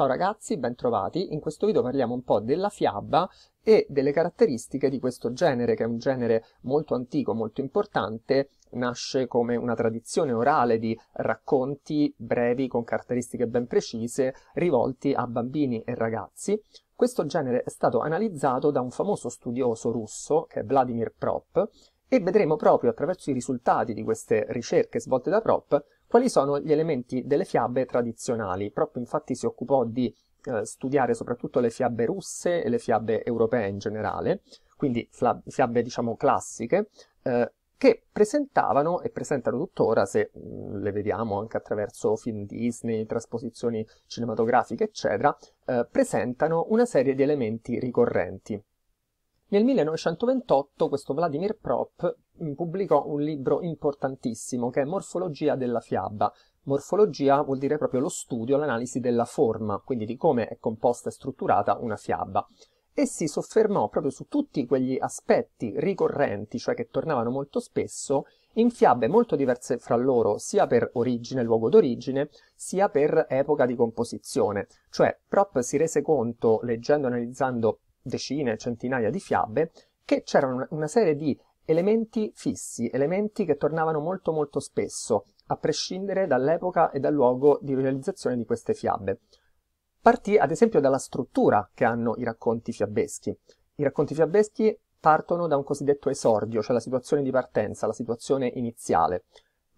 Ciao ragazzi, bentrovati. In questo video parliamo un po' della fiaba e delle caratteristiche di questo genere, che è un genere molto antico, molto importante, nasce come una tradizione orale di racconti brevi con caratteristiche ben precise rivolti a bambini e ragazzi. Questo genere è stato analizzato da un famoso studioso russo, che è Vladimir Prop, e vedremo proprio attraverso i risultati di queste ricerche svolte da Prop quali sono gli elementi delle fiabe tradizionali? Proprio infatti si occupò di eh, studiare soprattutto le fiabe russe e le fiabe europee in generale, quindi fiabe diciamo classiche, eh, che presentavano e presentano tuttora, se mh, mm, le vediamo anche attraverso film Disney, trasposizioni cinematografiche, eccetera, eh, presentano una serie di elementi ricorrenti. Nel 1928 questo Vladimir Prop mm, pubblicò un libro importantissimo che è Morfologia della fiaba. Morfologia vuol dire proprio lo studio, l'analisi della forma, quindi di come è composta e strutturata una fiaba. E si soffermò proprio su tutti quegli aspetti ricorrenti, cioè che tornavano molto spesso, in fiabe molto diverse fra loro, sia per origine, luogo d'origine, sia per epoca di composizione. Cioè, Prop si rese conto, leggendo e analizzando decine, centinaia di fiabe, che c'erano una serie di elementi fissi, elementi che tornavano molto molto spesso, a prescindere dall'epoca e dal luogo di realizzazione di queste fiabe. Partì ad esempio dalla struttura che hanno i racconti fiabeschi. I racconti fiabeschi partono da un cosiddetto esordio, cioè la situazione di partenza, la situazione iniziale.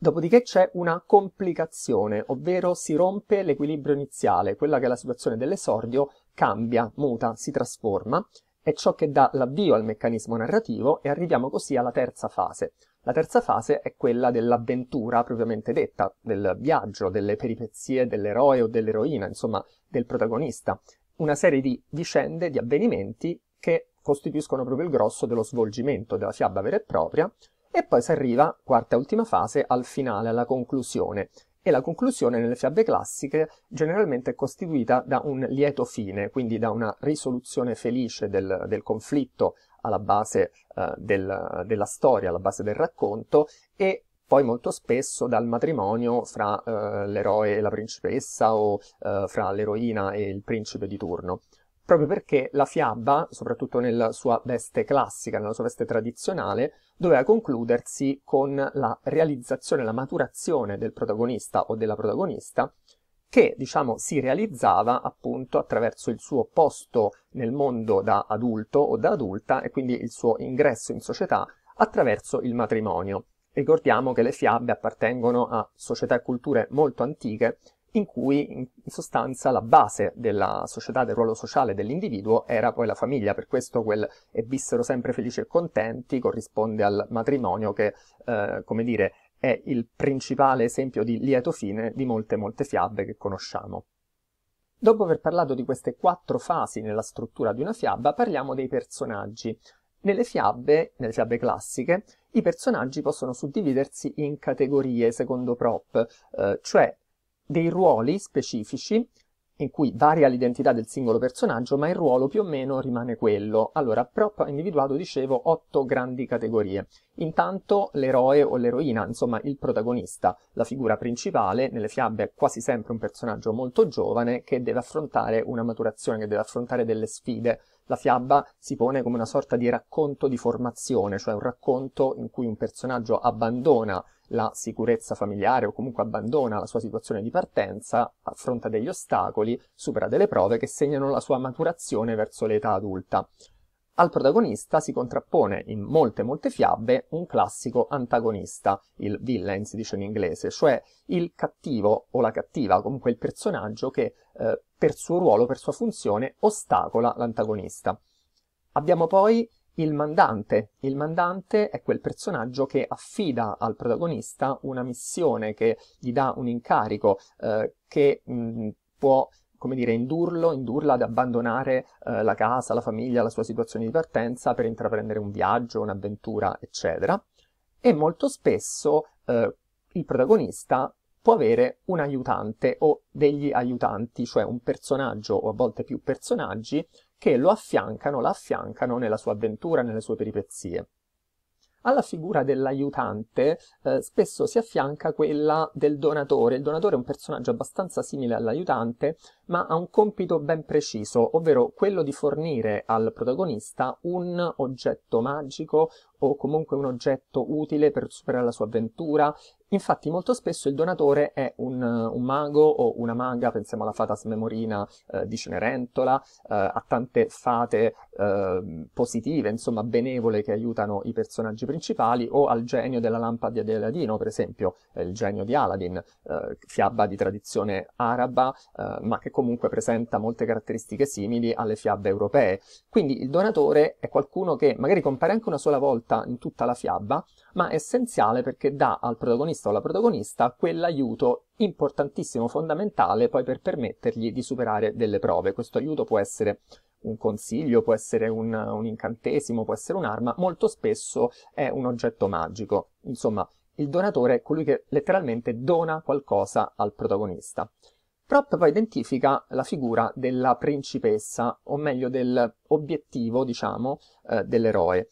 Dopodiché c'è una complicazione, ovvero si rompe l'equilibrio iniziale, quella che è la situazione dell'esordio, cambia, muta, si trasforma, è ciò che dà l'avvio al meccanismo narrativo e arriviamo così alla terza fase. La terza fase è quella dell'avventura propriamente detta, del viaggio, delle peripezie dell'eroe o dell'eroina, insomma del protagonista. Una serie di vicende, di avvenimenti che costituiscono proprio il grosso dello svolgimento della fiaba vera e propria, e poi si arriva, quarta e ultima fase, al finale, alla conclusione, e la conclusione nelle fiabe classiche generalmente è costituita da un lieto fine, quindi da una risoluzione felice del, del conflitto alla base eh, del, della storia, alla base del racconto e poi molto spesso dal matrimonio fra eh, l'eroe e la principessa o eh, fra l'eroina e il principe di turno proprio perché la fiaba, soprattutto nella sua veste classica, nella sua veste tradizionale, doveva concludersi con la realizzazione, la maturazione del protagonista o della protagonista, che diciamo si realizzava appunto attraverso il suo posto nel mondo da adulto o da adulta e quindi il suo ingresso in società attraverso il matrimonio. Ricordiamo che le fiabe appartengono a società e culture molto antiche in cui in sostanza la base della società, del ruolo sociale dell'individuo era poi la famiglia, per questo quel e vissero sempre felici e contenti corrisponde al matrimonio che, eh, come dire, è il principale esempio di lieto fine di molte molte fiabe che conosciamo. Dopo aver parlato di queste quattro fasi nella struttura di una fiaba, parliamo dei personaggi. Nelle fiabe, nelle fiabe classiche, i personaggi possono suddividersi in categorie secondo prop, eh, cioè dei ruoli specifici in cui varia l'identità del singolo personaggio, ma il ruolo più o meno rimane quello. Allora, Prop ha individuato, dicevo, otto grandi categorie. Intanto l'eroe o l'eroina, insomma il protagonista, la figura principale, nelle fiabe è quasi sempre un personaggio molto giovane che deve affrontare una maturazione, che deve affrontare delle sfide. La fiaba si pone come una sorta di racconto di formazione, cioè un racconto in cui un personaggio abbandona la sicurezza familiare o comunque abbandona la sua situazione di partenza, affronta degli ostacoli, supera delle prove che segnano la sua maturazione verso l'età adulta. Al protagonista si contrappone in molte molte fiabe un classico antagonista, il villain si dice in inglese, cioè il cattivo o la cattiva, comunque il personaggio che eh, per suo ruolo, per sua funzione, ostacola l'antagonista. Abbiamo poi il mandante. Il mandante è quel personaggio che affida al protagonista una missione, che gli dà un incarico, eh, che mh, mm, può come dire, indurlo, indurla ad abbandonare eh, la casa, la famiglia, la sua situazione di partenza per intraprendere un viaggio, un'avventura, eccetera. E molto spesso eh, il protagonista può avere un aiutante o degli aiutanti, cioè un personaggio o a volte più personaggi che lo affiancano, la affiancano nella sua avventura, nelle sue peripezie. Alla figura dell'aiutante eh, spesso si affianca quella del donatore. Il donatore è un personaggio abbastanza simile all'aiutante ma ha un compito ben preciso, ovvero quello di fornire al protagonista un oggetto magico o comunque un oggetto utile per superare la sua avventura. Infatti molto spesso il donatore è un, un mago o una maga, pensiamo alla fata smemorina eh, di Cenerentola, eh, a tante fate eh, positive, insomma benevole che aiutano i personaggi principali, o al genio della lampada di Aladino, per esempio, eh, il genio di Aladdin, eh, fiaba di tradizione araba, eh, ma che comunque comunque presenta molte caratteristiche simili alle fiabe europee. Quindi il donatore è qualcuno che magari compare anche una sola volta in tutta la fiaba, ma è essenziale perché dà al protagonista o alla protagonista quell'aiuto importantissimo, fondamentale, poi per permettergli di superare delle prove. Questo aiuto può essere un consiglio, può essere un, un incantesimo, può essere un'arma, molto spesso è un oggetto magico. Insomma, il donatore è colui che letteralmente dona qualcosa al protagonista. Prop poi identifica la figura della principessa, o meglio dell'obiettivo, diciamo, eh, dell'eroe.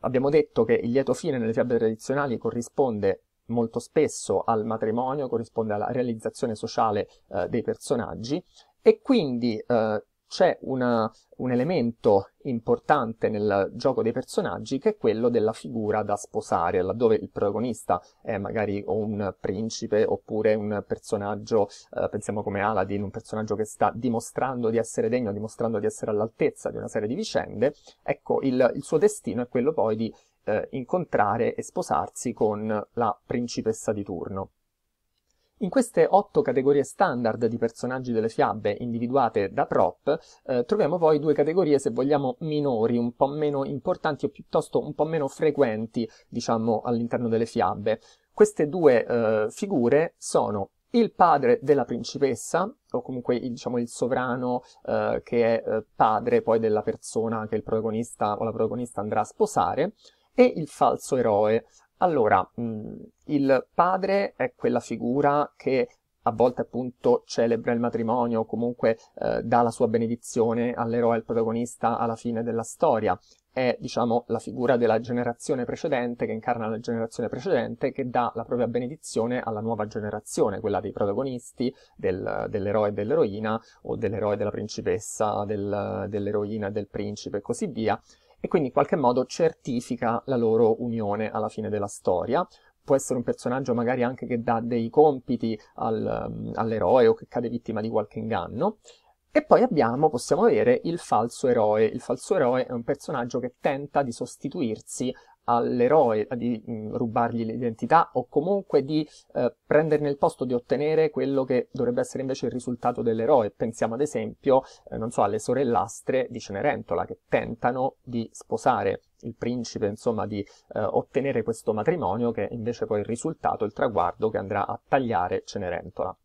Abbiamo detto che il lieto fine nelle fiabe tradizionali corrisponde molto spesso al matrimonio, corrisponde alla realizzazione sociale eh, dei personaggi e quindi eh, c'è una, un elemento importante nel gioco dei personaggi che è quello della figura da sposare, laddove il protagonista è magari un principe oppure un personaggio, eh, pensiamo come Aladdin, un personaggio che sta dimostrando di essere degno, dimostrando di essere all'altezza di una serie di vicende, ecco il, il suo destino è quello poi di eh, incontrare e sposarsi con la principessa di turno. In queste otto categorie standard di personaggi delle fiabe individuate da Prop eh, troviamo poi due categorie, se vogliamo, minori, un po' meno importanti o piuttosto un po' meno frequenti, diciamo, all'interno delle fiabe. Queste due eh, figure sono il padre della principessa, o comunque diciamo, il sovrano eh, che è eh, padre poi della persona che il protagonista o la protagonista andrà a sposare, e il falso eroe, allora, mh, mm, il padre è quella figura che a volte appunto celebra il matrimonio o comunque eh, dà la sua benedizione all'eroe, al protagonista alla fine della storia. È, diciamo, la figura della generazione precedente, che incarna la generazione precedente, che dà la propria benedizione alla nuova generazione, quella dei protagonisti, del, dell'eroe e dell'eroina, o dell'eroe della principessa, del, dell'eroina e del principe e così via e quindi in qualche modo certifica la loro unione alla fine della storia. Può essere un personaggio magari anche che dà dei compiti al, mm, all'eroe o che cade vittima di qualche inganno. E poi abbiamo, possiamo avere, il falso eroe. Il falso eroe è un personaggio che tenta di sostituirsi all'eroe di mh, mm, rubargli l'identità o comunque di eh, prenderne il posto di ottenere quello che dovrebbe essere invece il risultato dell'eroe. Pensiamo ad esempio, eh, non so, alle sorellastre di Cenerentola che tentano di sposare il principe, insomma, di eh, ottenere questo matrimonio che è invece poi il risultato, il traguardo che andrà a tagliare Cenerentola.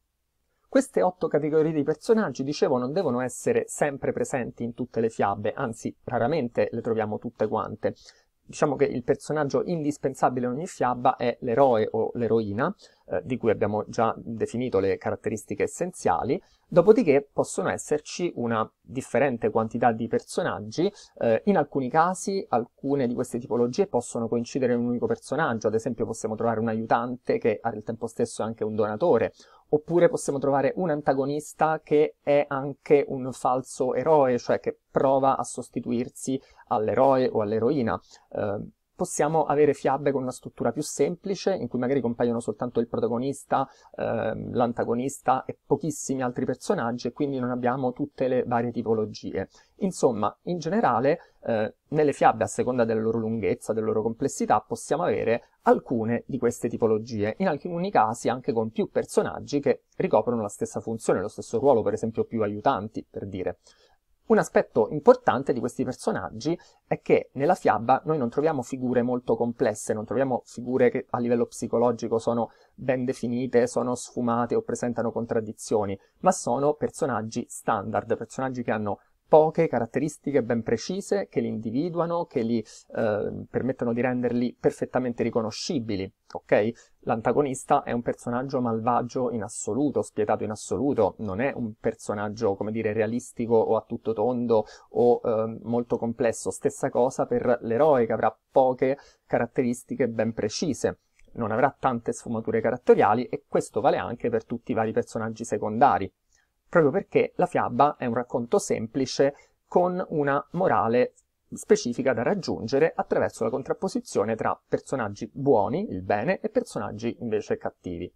Queste otto categorie di personaggi, dicevo, non devono essere sempre presenti in tutte le fiabe, anzi raramente le troviamo tutte quante diciamo che il personaggio indispensabile in ogni fiaba è l'eroe o l'eroina, eh, di cui abbiamo già definito le caratteristiche essenziali, dopodiché possono esserci una differente quantità di personaggi, eh, in alcuni casi alcune di queste tipologie possono coincidere in un unico personaggio, ad esempio possiamo trovare un aiutante che al tempo stesso è anche un donatore, oppure possiamo trovare un antagonista che è anche un falso eroe, cioè che prova a sostituirsi all'eroe o all'eroina. Eh, possiamo avere fiabe con una struttura più semplice, in cui magari compaiono soltanto il protagonista, ehm, l'antagonista e pochissimi altri personaggi, e quindi non abbiamo tutte le varie tipologie. Insomma, in generale, eh, nelle fiabe, a seconda della loro lunghezza, della loro complessità, possiamo avere alcune di queste tipologie, in alcuni casi anche con più personaggi che ricoprono la stessa funzione, lo stesso ruolo, per esempio più aiutanti, per dire. Un aspetto importante di questi personaggi è che nella fiaba noi non troviamo figure molto complesse, non troviamo figure che a livello psicologico sono ben definite, sono sfumate o presentano contraddizioni, ma sono personaggi standard, personaggi che hanno poche caratteristiche ben precise che li individuano, che li eh, permettono di renderli perfettamente riconoscibili, ok? L'antagonista è un personaggio malvagio in assoluto, spietato in assoluto, non è un personaggio, come dire, realistico o a tutto tondo o eh, molto complesso. Stessa cosa per l'eroe che avrà poche caratteristiche ben precise non avrà tante sfumature caratteriali e questo vale anche per tutti i vari personaggi secondari proprio perché la fiaba è un racconto semplice con una morale specifica da raggiungere attraverso la contrapposizione tra personaggi buoni, il bene, e personaggi invece cattivi.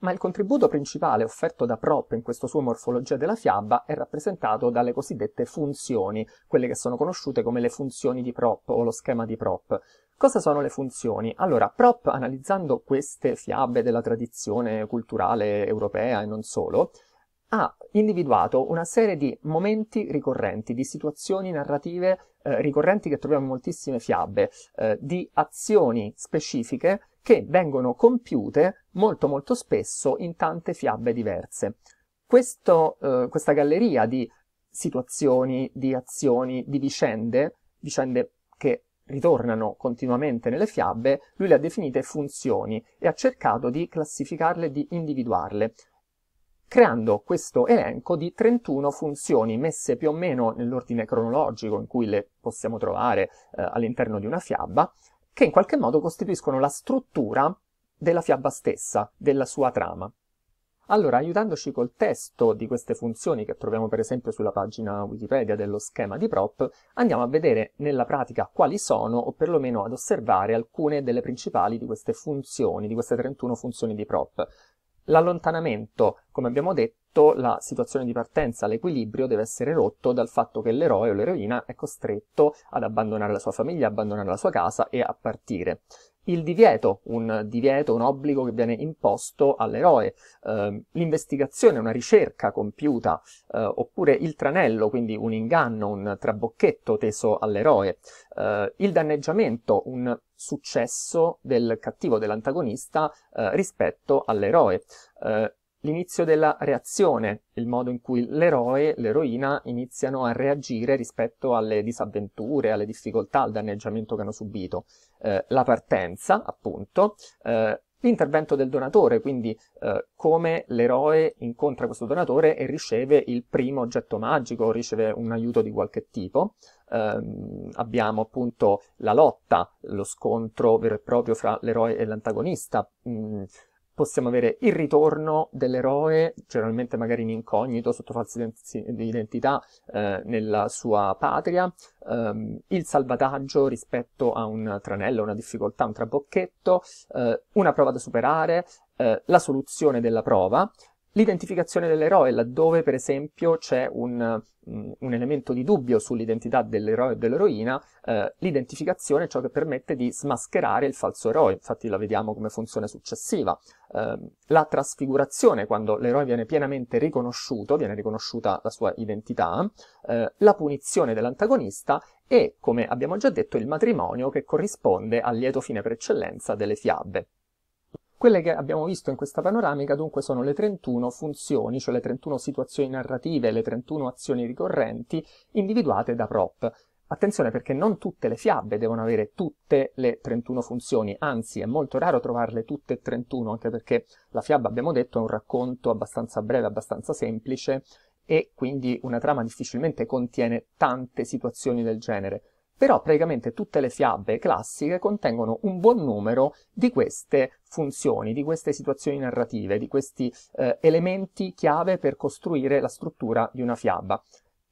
Ma il contributo principale offerto da Prop in questa sua morfologia della fiaba è rappresentato dalle cosiddette funzioni, quelle che sono conosciute come le funzioni di Prop o lo schema di Prop. Cosa sono le funzioni? Allora, Prop, analizzando queste fiabe della tradizione culturale europea e non solo, ha individuato una serie di momenti ricorrenti, di situazioni narrative eh, ricorrenti che troviamo in moltissime fiabe, eh, di azioni specifiche che vengono compiute molto molto spesso in tante fiabe diverse. Questo, eh, questa galleria di situazioni, di azioni, di vicende, vicende che ritornano continuamente nelle fiabe, lui le ha definite funzioni e ha cercato di classificarle, di individuarle creando questo elenco di 31 funzioni messe più o meno nell'ordine cronologico in cui le possiamo trovare eh, all'interno di una fiaba, che in qualche modo costituiscono la struttura della fiaba stessa, della sua trama. Allora, aiutandoci col testo di queste funzioni che troviamo per esempio sulla pagina Wikipedia dello schema di prop, andiamo a vedere nella pratica quali sono o perlomeno ad osservare alcune delle principali di queste funzioni, di queste 31 funzioni di prop. L'allontanamento, come abbiamo detto, la situazione di partenza, l'equilibrio deve essere rotto dal fatto che l'eroe o l'eroina è costretto ad abbandonare la sua famiglia, abbandonare la sua casa e a partire il divieto, un divieto, un obbligo che viene imposto all'eroe, eh, l'investigazione, una ricerca compiuta, eh, oppure il tranello, quindi un inganno, un trabocchetto teso all'eroe, eh, il danneggiamento, un successo del cattivo, dell'antagonista eh, rispetto all'eroe eh, l'inizio della reazione, il modo in cui l'eroe, l'eroina iniziano a reagire rispetto alle disavventure, alle difficoltà, al danneggiamento che hanno subito, eh, la partenza, appunto, eh, l'intervento del donatore, quindi eh, come l'eroe incontra questo donatore e riceve il primo oggetto magico, riceve un aiuto di qualche tipo. Eh, abbiamo appunto la lotta, lo scontro vero e proprio fra l'eroe e l'antagonista. Mm, possiamo avere il ritorno dell'eroe, generalmente magari in incognito, sotto falsa identità, eh, nella sua patria, ehm, il salvataggio rispetto a un tranello, una difficoltà, un trabocchetto, eh, una prova da superare, eh, la soluzione della prova, L'identificazione dell'eroe, laddove per esempio c'è un, mm, un elemento di dubbio sull'identità dell'eroe o dell'eroina, eh, l'identificazione è ciò che permette di smascherare il falso eroe, infatti la vediamo come funzione successiva. Eh, la trasfigurazione, quando l'eroe viene pienamente riconosciuto, viene riconosciuta la sua identità, eh, la punizione dell'antagonista e, come abbiamo già detto, il matrimonio che corrisponde al lieto fine per eccellenza delle fiabe. Quelle che abbiamo visto in questa panoramica dunque sono le 31 funzioni, cioè le 31 situazioni narrative, le 31 azioni ricorrenti individuate da prop. Attenzione perché non tutte le fiabe devono avere tutte le 31 funzioni, anzi è molto raro trovarle tutte e 31, anche perché la fiaba, abbiamo detto, è un racconto abbastanza breve, abbastanza semplice e quindi una trama difficilmente contiene tante situazioni del genere però praticamente tutte le fiabe classiche contengono un buon numero di queste funzioni, di queste situazioni narrative, di questi eh, elementi chiave per costruire la struttura di una fiaba.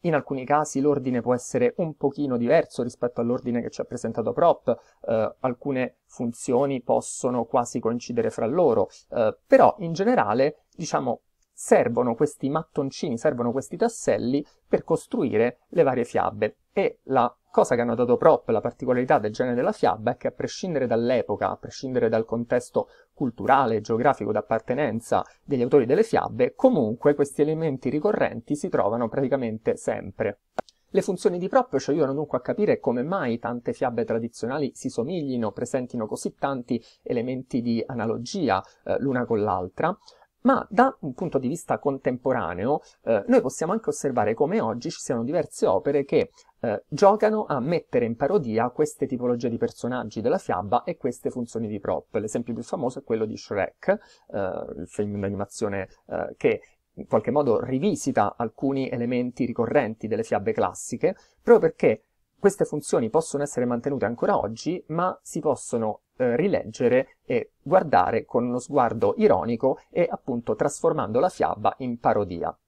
In alcuni casi l'ordine può essere un pochino diverso rispetto all'ordine che ci ha presentato Prop, eh, alcune funzioni possono quasi coincidere fra loro, eh, però in generale, diciamo, servono questi mattoncini, servono questi tasselli per costruire le varie fiabe e la Cosa che ha notato prop la particolarità del genere della fiaba è che a prescindere dall'epoca, a prescindere dal contesto culturale, e geografico d'appartenenza degli autori delle fiabe, comunque questi elementi ricorrenti si trovano praticamente sempre. Le funzioni di prop ci cioè aiutano dunque a capire come mai tante fiabe tradizionali si somiglino, presentino così tanti elementi di analogia eh, l'una con l'altra, ma da un punto di vista contemporaneo eh, noi possiamo anche osservare come oggi ci siano diverse opere che eh, giocano a mettere in parodia queste tipologie di personaggi della fiaba e queste funzioni di prop. L'esempio più famoso è quello di Shrek, eh, il film d'animazione eh, che in qualche modo rivisita alcuni elementi ricorrenti delle fiabe classiche, proprio perché queste funzioni possono essere mantenute ancora oggi, ma si possono eh, rileggere e guardare con uno sguardo ironico e appunto trasformando la fiaba in parodia.